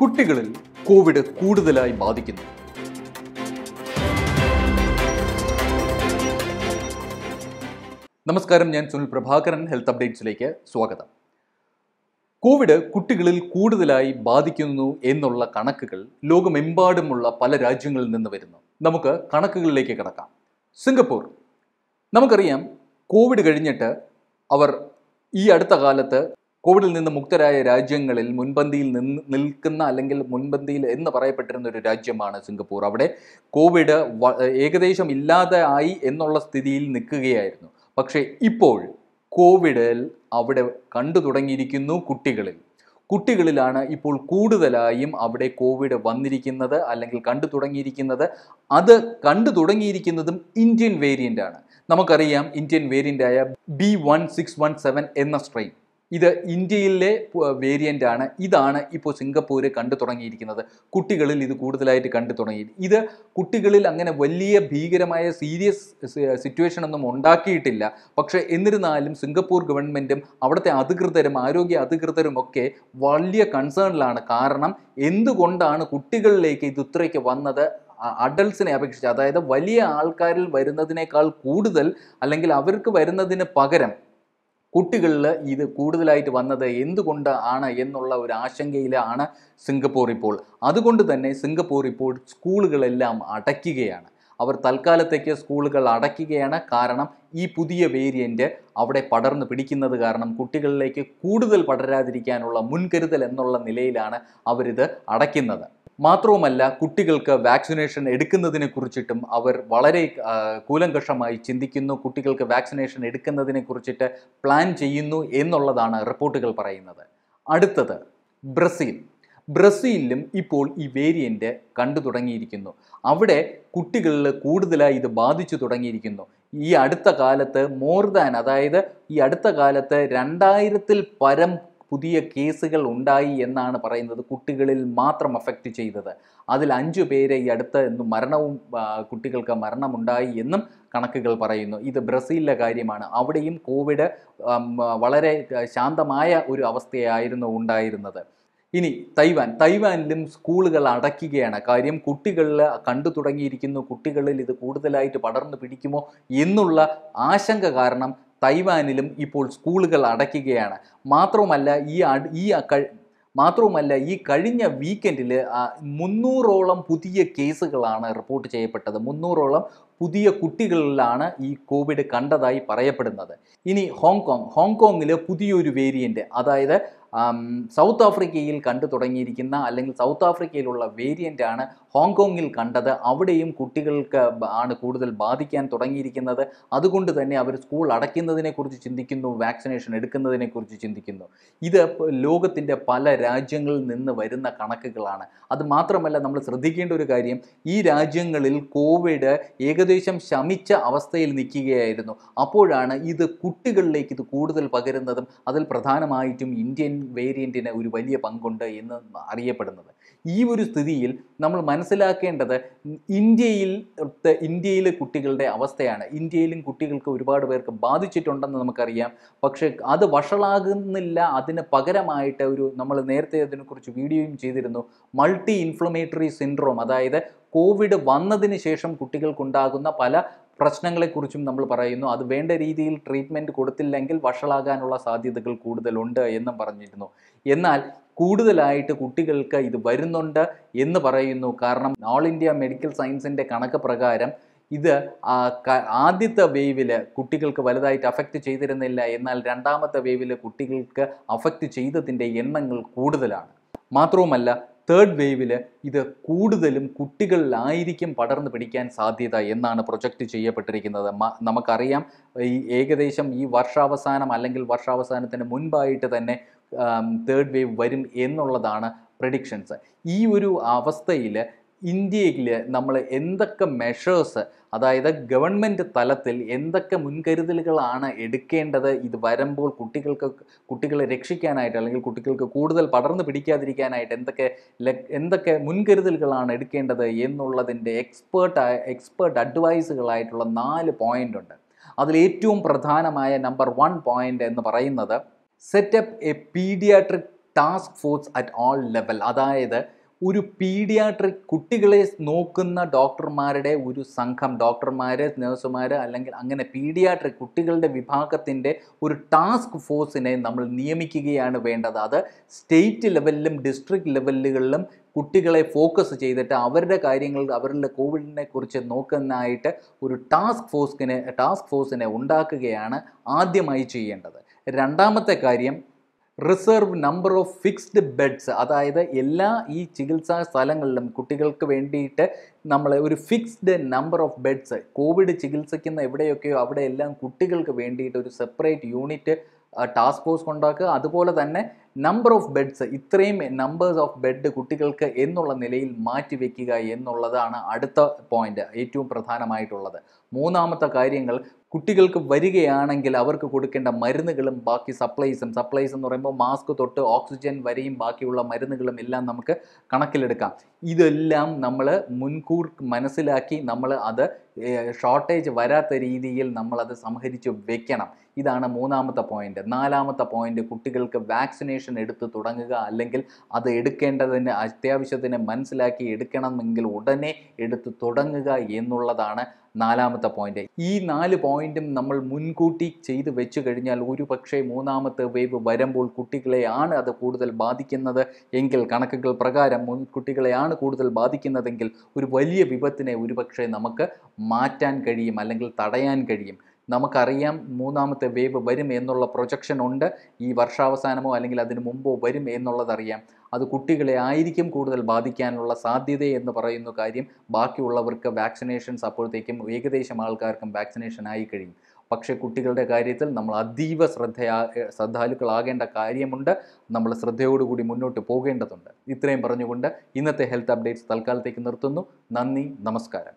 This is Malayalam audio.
കുട്ടികളിൽ കോവിഡ് കൂടുതലായി ബാധിക്കുന്നു നമസ്കാരം ഞാൻ സുനിൽ പ്രഭാകരൻ ഹെൽത്ത് അപ്ഡേറ്റ്സിലേക്ക് സ്വാഗതം കോവിഡ് കുട്ടികളിൽ കൂടുതലായി ബാധിക്കുന്നു എന്നുള്ള കണക്കുകൾ ലോകമെമ്പാടുമുള്ള പല രാജ്യങ്ങളിൽ നിന്ന് വരുന്നു നമുക്ക് കണക്കുകളിലേക്ക് കിടക്കാം സിംഗപ്പൂർ നമുക്കറിയാം കോവിഡ് കഴിഞ്ഞിട്ട് അവർ ഈ അടുത്ത കാലത്ത് കോവിഡിൽ നിന്ന് മുക്തരായ രാജ്യങ്ങളിൽ മുൻപന്തിയിൽ നിന്ന് നിൽക്കുന്ന അല്ലെങ്കിൽ മുൻപന്തിയിൽ എന്ന് പറയപ്പെട്ടിരുന്ന ഒരു രാജ്യമാണ് സിംഗപ്പൂർ അവിടെ കോവിഡ് ഏകദേശം ഇല്ലാതെ ആയി എന്നുള്ള സ്ഥിതിയിൽ നിൽക്കുകയായിരുന്നു പക്ഷേ ഇപ്പോൾ കോവിഡിൽ അവിടെ കണ്ടു തുടങ്ങിയിരിക്കുന്നു കുട്ടികളിൽ കുട്ടികളിലാണ് ഇപ്പോൾ കൂടുതലായും അവിടെ കോവിഡ് വന്നിരിക്കുന്നത് അല്ലെങ്കിൽ കണ്ടു തുടങ്ങിയിരിക്കുന്നത് അത് കണ്ടു തുടങ്ങിയിരിക്കുന്നതും ഇന്ത്യൻ വേരിയൻ്റാണ് നമുക്കറിയാം ഇന്ത്യൻ വേരിയൻ്റായ B one six one seven എന്ന സ്ട്രെയിൻ ഇത് ഇന്ത്യയിലെ വേരിയൻ്റ് ആണ് ഇതാണ് ഇപ്പോൾ സിംഗപ്പൂർ കണ്ടു തുടങ്ങിയിരിക്കുന്നത് കുട്ടികളിൽ ഇത് കൂടുതലായിട്ട് കണ്ടു തുടങ്ങി ഇത് കുട്ടികളിൽ അങ്ങനെ വലിയ ഭീകരമായ സീരിയസ് സിറ്റുവേഷൻ ഒന്നും ഉണ്ടാക്കിയിട്ടില്ല പക്ഷേ എന്നിരുന്നാലും സിംഗപ്പൂർ ഗവൺമെൻറ്റും അവിടുത്തെ അധികൃതരും ആരോഗ്യ അധികൃതരും ഒക്കെ വലിയ കൺസേണിലാണ് കാരണം എന്തുകൊണ്ടാണ് കുട്ടികളിലേക്ക് ഇത് ഇത്രയ്ക്ക് വന്നത് അഡൾട്ട്സിനെ അപേക്ഷിച്ച് അതായത് വലിയ ആൾക്കാരിൽ വരുന്നതിനേക്കാൾ കൂടുതൽ അല്ലെങ്കിൽ അവർക്ക് വരുന്നതിന് പകരം കുട്ടികളിൽ ഇത് കൂടുതലായിട്ട് വന്നത് എന്തുകൊണ്ട് ആണ് എന്നുള്ള ഒരു ആശങ്കയിലാണ് സിംഗപ്പൂർ ഇപ്പോൾ അതുകൊണ്ട് തന്നെ സിംഗപ്പൂർ ഇപ്പോൾ സ്കൂളുകളെല്ലാം അടയ്ക്കുകയാണ് അവർ തൽക്കാലത്തേക്ക് സ്കൂളുകൾ അടയ്ക്കുകയാണ് കാരണം ഈ പുതിയ വേരിയൻ്റ് അവിടെ പടർന്നു പിടിക്കുന്നത് കാരണം കുട്ടികളിലേക്ക് കൂടുതൽ പടരാതിരിക്കാനുള്ള മുൻകരുതൽ എന്നുള്ള നിലയിലാണ് അവരിത് അടയ്ക്കുന്നത് മാത്രവുമല്ല കുട്ടികൾക്ക് വാക്സിനേഷൻ എടുക്കുന്നതിനെ കുറിച്ചിട്ടും അവർ വളരെ കൂലങ്കഷമായി ചിന്തിക്കുന്നു കുട്ടികൾക്ക് വാക്സിനേഷൻ എടുക്കുന്നതിനെ കുറിച്ചിട്ട് പ്ലാൻ ചെയ്യുന്നു എന്നുള്ളതാണ് റിപ്പോർട്ടുകൾ പറയുന്നത് അടുത്തത് ബ്രസീൽ ബ്രസീലിലും ഇപ്പോൾ ഈ വേരിയൻ്റ് കണ്ടു തുടങ്ങിയിരിക്കുന്നു അവിടെ കുട്ടികളിൽ കൂടുതലായി ഇത് ബാധിച്ചു തുടങ്ങിയിരിക്കുന്നു ഈ അടുത്ത കാലത്ത് മോർ ദാൻ അതായത് ഈ അടുത്ത കാലത്ത് രണ്ടായിരത്തിൽ പരം പുതിയ കേസുകൾ ഉണ്ടായി എന്നാണ് പറയുന്നത് കുട്ടികളിൽ മാത്രം അഫക്റ്റ് ചെയ്തത് അതിൽ അഞ്ചു പേരെ ഈ അടുത്ത് എന്നും മരണവും കുട്ടികൾക്ക് മരണമുണ്ടായി എന്നും കണക്കുകൾ പറയുന്നു ഇത് ബ്രസീലിലെ കാര്യമാണ് അവിടെയും കോവിഡ് വളരെ ശാന്തമായ ഒരു അവസ്ഥയായിരുന്നു ഉണ്ടായിരുന്നത് ഇനി തൈവാൻ തൈവാനിലും സ്കൂളുകൾ അടയ്ക്കുകയാണ് കാര്യം കുട്ടികളിൽ കണ്ടു തുടങ്ങിയിരിക്കുന്നു കുട്ടികളിൽ ഇത് കൂടുതലായിട്ട് പടർന്നു പിടിക്കുമോ എന്നുള്ള ആശങ്ക കാരണം തൈവാനിലും ഇപ്പോൾ സ്കൂളുകൾ അടയ്ക്കുകയാണ് മാത്രവുമല്ല ഈ ഈ മാത്രവുമല്ല ഈ കഴിഞ്ഞ വീക്കെൻഡിൽ മുന്നൂറോളം പുതിയ കേസുകളാണ് റിപ്പോർട്ട് ചെയ്യപ്പെട്ടത് മുന്നൂറോളം പുതിയ കുട്ടികളിലാണ് ഈ കോവിഡ് കണ്ടതായി പറയപ്പെടുന്നത് ഇനി ഹോങ്കോങ് ഹോങ്കോങ്ങിൽ പുതിയൊരു വേരിയൻ്റ് അതായത് സൗത്ത് ആഫ്രിക്കയിൽ കണ്ടു തുടങ്ങിയിരിക്കുന്ന അല്ലെങ്കിൽ സൗത്ത് ആഫ്രിക്കയിലുള്ള വേരിയൻ്റാണ് ഹോങ്കോങ്ങിൽ കണ്ടത് അവിടെയും കുട്ടികൾക്ക് ആണ് കൂടുതൽ ബാധിക്കാൻ തുടങ്ങിയിരിക്കുന്നത് അതുകൊണ്ട് തന്നെ അവർ സ്കൂൾ അടയ്ക്കുന്നതിനെക്കുറിച്ച് ചിന്തിക്കുന്നു വാക്സിനേഷൻ എടുക്കുന്നതിനെക്കുറിച്ച് ചിന്തിക്കുന്നു ഇത് ലോകത്തിൻ്റെ പല രാജ്യങ്ങളിൽ നിന്ന് വരുന്ന കണക്കുകളാണ് അത് മാത്രമല്ല നമ്മൾ ശ്രദ്ധിക്കേണ്ട ഒരു കാര്യം ഈ രാജ്യങ്ങളിൽ കോവിഡ് ഏകദേശം ശമിച്ച അവസ്ഥയിൽ നിൽക്കുകയായിരുന്നു അപ്പോഴാണ് ഇത് കുട്ടികളിലേക്ക് ഇത് കൂടുതൽ പകരുന്നതും അതിൽ പ്രധാനമായിട്ടും ഇന്ത്യൻ വേരിയൻറ്റിന് ഒരു വലിയ പങ്കുണ്ട് എന്ന് അറിയപ്പെടുന്നത് ഈ ഒരു സ്ഥിതിയിൽ നമ്മൾ മനസ്സിലാക്കേണ്ടത് ഇന്ത്യയിൽ ഇന്ത്യയിലെ കുട്ടികളുടെ അവസ്ഥയാണ് ഇന്ത്യയിലും കുട്ടികൾക്ക് ഒരുപാട് പേർക്ക് ബാധിച്ചിട്ടുണ്ടെന്ന് നമുക്കറിയാം പക്ഷേ അത് വഷളാകുന്നില്ല അതിന് പകരമായിട്ട് ഒരു നമ്മൾ നേരത്തെ അതിനെക്കുറിച്ച് വീഡിയോയും ചെയ്തിരുന്നു മൾട്ടി ഇൻഫ്ലമേറ്ററി സിൻഡ്രോം അതായത് കോവിഡ് വന്നതിന് ശേഷം കുട്ടികൾക്കുണ്ടാകുന്ന പല പ്രശ്നങ്ങളെക്കുറിച്ചും നമ്മൾ പറയുന്നു അത് വേണ്ട രീതിയിൽ ട്രീറ്റ്മെൻറ്റ് കൊടുത്തില്ലെങ്കിൽ വഷളാകാനുള്ള സാധ്യതകൾ കൂടുതലുണ്ട് എന്നും പറഞ്ഞിരുന്നു എന്നാൽ കൂടുതലായിട്ട് കുട്ടികൾക്ക് ഇത് വരുന്നുണ്ട് എന്ന് പറയുന്നു കാരണം ഓൾ ഇന്ത്യ മെഡിക്കൽ സയൻസിൻ്റെ കണക്ക് പ്രകാരം ഇത് ആദ്യത്തെ വേവിൽ കുട്ടികൾക്ക് വലുതായിട്ട് അഫക്റ്റ് ചെയ്തിരുന്നില്ല എന്നാൽ രണ്ടാമത്തെ വേവിൽ കുട്ടികൾക്ക് അഫക്റ്റ് ചെയ്തതിൻ്റെ എണ്ണങ്ങൾ കൂടുതലാണ് മാത്രവുമല്ല തേർഡ് വേവിൽ ഇത് കൂടുതലും കുട്ടികളിലായിരിക്കും പടർന്നു പിടിക്കാൻ സാധ്യത എന്നാണ് പ്രൊജക്റ്റ് ചെയ്യപ്പെട്ടിരിക്കുന്നത് നമുക്കറിയാം ഈ ഏകദേശം ഈ വർഷാവസാനം അല്ലെങ്കിൽ വർഷാവസാനത്തിന് മുൻപായിട്ട് തന്നെ തേർഡ് വേവ് വരും എന്നുള്ളതാണ് പ്രഡിക്ഷൻസ് ഈ ഒരു അവസ്ഥയിൽ ഇന്ത്യയിൽ നമ്മൾ എന്തൊക്കെ മെഷേഴ്സ് അതായത് ഗവൺമെൻറ് തലത്തിൽ എന്തൊക്കെ മുൻകരുതലുകളാണ് എടുക്കേണ്ടത് ഇത് വരുമ്പോൾ കുട്ടികൾക്ക് കുട്ടികളെ രക്ഷിക്കാനായിട്ട് അല്ലെങ്കിൽ കുട്ടികൾക്ക് കൂടുതൽ പടർന്നു പിടിക്കാതിരിക്കാനായിട്ട് എന്തൊക്കെ എന്തൊക്കെ മുൻകരുതലുകളാണ് എടുക്കേണ്ടത് എന്നുള്ളതിൻ്റെ എക്സ്പേർട്ട് എക്സ്പേർട്ട് അഡ്വൈസുകളായിട്ടുള്ള നാല് പോയിൻ്റ് ഉണ്ട് അതിൽ ഏറ്റവും പ്രധാനമായ നമ്പർ വൺ പോയിൻ്റ് എന്ന് പറയുന്നത് set up a paediatric task force at all level അതായത് ഒരു പീഡിയാട്രിക് കുട്ടികളെ നോക്കുന്ന ഡോക്ടർമാരുടെ ഒരു സംഘം ഡോക്ടർമാർ നേഴ്സുമാർ അല്ലെങ്കിൽ അങ്ങനെ പീഡിയാട്രിക് കുട്ടികളുടെ വിഭാഗത്തിൻ്റെ ഒരു ടാസ്ക് ഫോഴ്സിനെ നമ്മൾ നിയമിക്കുകയാണ് വേണ്ടത് അത് സ്റ്റേറ്റ് ലെവലിലും ഡിസ്ട്രിക്ട് ലെവലുകളിലും കുട്ടികളെ ഫോക്കസ് ചെയ്തിട്ട് അവരുടെ കാര്യങ്ങൾ അവരുടെ കോവിഡിനെ കുറിച്ച് നോക്കുന്നതായിട്ട് ഒരു ടാസ്ക് ഫോഴ്സിനെ ടാസ്ക് ഫോഴ്സിനെ ഉണ്ടാക്കുകയാണ് ആദ്യമായി ചെയ്യേണ്ടത് രണ്ടാമത്തെ കാര്യം reserve number of fixed beds അതായത് എല്ലാ ഈ ചികിത്സാ സ്ഥലങ്ങളിലും കുട്ടികൾക്ക് വേണ്ടിയിട്ട് നമ്മൾ ഒരു fixed number of beds covid ചികിത്സിക്കുന്ന എവിടെയൊക്കെയോ അവിടെയെല്ലാം കുട്ടികൾക്ക് വേണ്ടിയിട്ട് ഒരു സെപ്പറേറ്റ് യൂണിറ്റ് ടാസ്ക് ഫോഴ്സ് ഉണ്ടാക്കുക അതുപോലെ തന്നെ നമ്പർ ഓഫ് ബെഡ്സ് ഇത്രയും നമ്പേഴ്സ് ഓഫ് ബെഡ് കുട്ടികൾക്ക് എന്നുള്ള നിലയിൽ മാറ്റിവെക്കുക എന്നുള്ളതാണ് അടുത്ത പോയിന്റ് ഏറ്റവും പ്രധാനമായിട്ടുള്ളത് മൂന്നാമത്തെ കാര്യങ്ങൾ കുട്ടികൾക്ക് വരികയാണെങ്കിൽ അവർക്ക് കൊടുക്കേണ്ട മരുന്നുകളും ബാക്കി സപ്ലൈസും സപ്ലൈസ് എന്ന് പറയുമ്പോൾ മാസ്ക് തൊട്ട് ഓക്സിജൻ വരെയും ബാക്കിയുള്ള മരുന്നുകളും എല്ലാം നമുക്ക് കണക്കിലെടുക്കാം ഇതെല്ലാം നമ്മൾ മുൻകൂർ മനസ്സിലാക്കി നമ്മൾ അത് ഷോർട്ടേജ് വരാത്ത രീതിയിൽ നമ്മളത് സംഹരിച്ച് വെക്കണം ഇതാണ് മൂന്നാമത്തെ പോയിന്റ് നാലാമത്തെ പോയിന്റ് കുട്ടികൾക്ക് വാക്സിനേഷൻ ഡിസിഷൻ എടുത്ത് തുടങ്ങുക അല്ലെങ്കിൽ അത് എടുക്കേണ്ടതിന് അത്യാവശ്യത്തിന് മനസ്സിലാക്കി എടുക്കണമെങ്കിൽ ഉടനെ എടുത്ത് തുടങ്ങുക എന്നുള്ളതാണ് നാലാമത്തെ പോയിന്റ് ഈ നാല് പോയിന്റും നമ്മൾ മുൻകൂട്ടി ചെയ്തു വെച്ചു കഴിഞ്ഞാൽ ഒരു പക്ഷേ മൂന്നാമത്തെ വേവ് വരുമ്പോൾ കുട്ടികളെയാണ് അത് കൂടുതൽ ബാധിക്കുന്നത് എങ്കിൽ കണക്കുകൾ പ്രകാരം കുട്ടികളെയാണ് കൂടുതൽ ബാധിക്കുന്നതെങ്കിൽ ഒരു വലിയ വിപത്തിനെ ഒരുപക്ഷെ നമുക്ക് മാറ്റാൻ കഴിയും അല്ലെങ്കിൽ തടയാൻ കഴിയും നമുക്കറിയാം മൂന്നാമത്തെ വേവ് വരും എന്നുള്ള പ്രൊജക്ഷൻ ഉണ്ട് ഈ വർഷാവസാനമോ അല്ലെങ്കിൽ അതിന് മുമ്പോ വരും എന്നുള്ളതറിയാം അത് കുട്ടികളെ ആയിരിക്കും കൂടുതൽ ബാധിക്കാനുള്ള സാധ്യത എന്ന് പറയുന്ന കാര്യം ബാക്കിയുള്ളവർക്ക് വാക്സിനേഷൻസ് അപ്പോഴത്തേക്കും ഏകദേശം ആൾക്കാർക്കും വാക്സിനേഷൻ ആയി കഴിയും പക്ഷേ കുട്ടികളുടെ കാര്യത്തിൽ നമ്മൾ അതീവ ശ്രദ്ധയാ ശ്രദ്ധാലുക്കളാകേണ്ട കാര്യമുണ്ട് നമ്മൾ ശ്രദ്ധയോടുകൂടി മുന്നോട്ട് പോകേണ്ടതുണ്ട് ഇത്രയും പറഞ്ഞുകൊണ്ട് ഇന്നത്തെ ഹെൽത്ത് അപ്ഡേറ്റ്സ് തൽക്കാലത്തേക്ക് നിർത്തുന്നു നന്ദി നമസ്കാരം